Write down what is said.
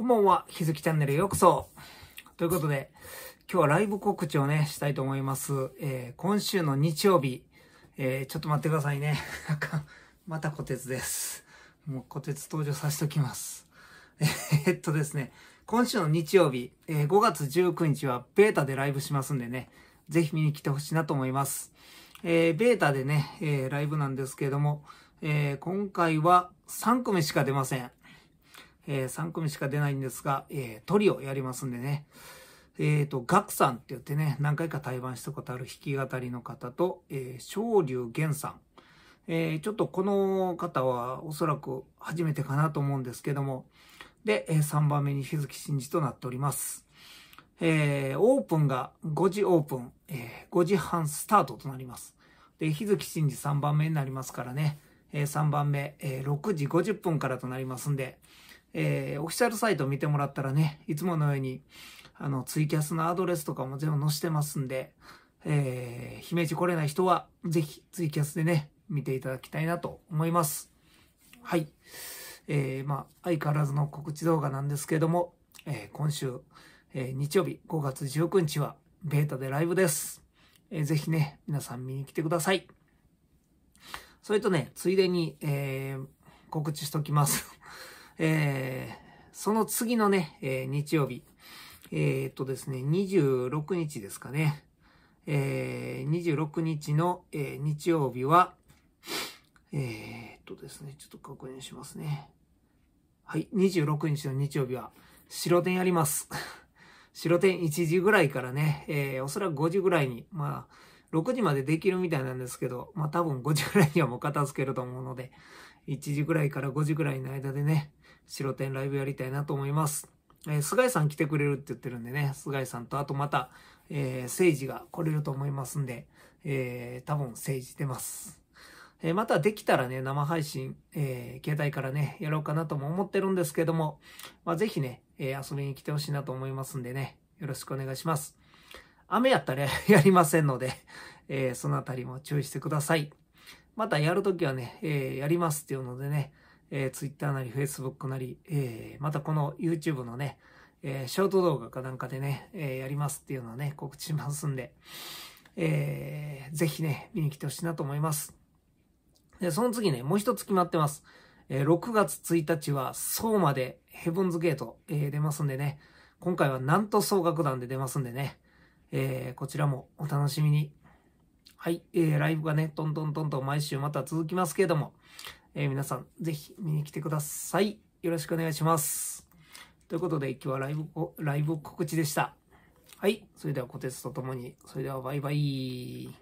こんばんは、ひづきチャンネルへようこそ。ということで、今日はライブ告知をね、したいと思います。えー、今週の日曜日、えー、ちょっと待ってくださいね。またこてつです。もうこてつ登場させておきます。えー、っとですね、今週の日曜日、え5月19日はベータでライブしますんでね、ぜひ見に来てほしいなと思います。えベータでね、えライブなんですけれども、え今回は3組しか出ません。えー、3組しか出ないんですが、えー、トリをやりますんでね。えっ、ー、と、ガクさんって言ってね、何回か対バンしたことある弾き語りの方と、えー、昇竜玄さん。えー、ちょっとこの方はおそらく初めてかなと思うんですけども。で、えー、3番目に日月真二となっております。えー、オープンが5時オープン、えー、5時半スタートとなります。で、日月真二3番目になりますからね。えー、3番目、えー、6時50分からとなりますんで、えー、オフィシャルサイト見てもらったらね、いつものように、あの、ツイキャスのアドレスとかも全部載せてますんで、えー、姫路来れない人は、ぜひツイキャスでね、見ていただきたいなと思います。はい。えー、まあ、相変わらずの告知動画なんですけれども、えー、今週、えー、日曜日5月19日は、ベータでライブです。えー、ぜひね、皆さん見に来てください。それとね、ついでに、えー、告知しときます。えー、その次のね、えー、日曜日、えー、っとですね、26日ですかね、えー、26日の、え日曜日は、えっとですね、ちょっと確認しますね。はい、26日の日曜日は、白点やります。白点1時ぐらいからね、えおそらく5時ぐらいに、まあ、6時までできるみたいなんですけど、まあ多分5時ぐらいにはもう片付けると思うので、1時ぐらいから5時ぐらいの間でね、白点ライブやりたいなと思います。えー、菅井さん来てくれるって言ってるんでね、菅井さんとあとまた、えー、政治が来れると思いますんで、えー、多分政治出ます。えー、またできたらね、生配信、えー、携帯からね、やろうかなとも思ってるんですけども、まあ、ぜひね、えー、遊びに来てほしいなと思いますんでね、よろしくお願いします。雨やったらやりませんのでえー、そのあたりも注意してください。またやるときはね、えー、やりますっていうのでね、えー、Twitter なり Facebook なり、えー、またこの YouTube のね、えー、ショート動画かなんかでね、えー、やりますっていうのをね、告知しますんで、えー、ぜひね、見に来てほしいなと思います。で、その次ね、もう一つ決まってます。えー、6月1日は、そうまでヘブンズゲート、えー、出ますんでね、今回はなんと総楽団で出ますんでね、えー、こちらもお楽しみに。はい、えー、ライブがね、んどんどんどと毎週また続きますけれども、えー、皆さん、ぜひ見に来てください。よろしくお願いします。ということで、今日はライブ、ライブ告知でした。はい、それでは、コテツとともに、それでは、バイバイ。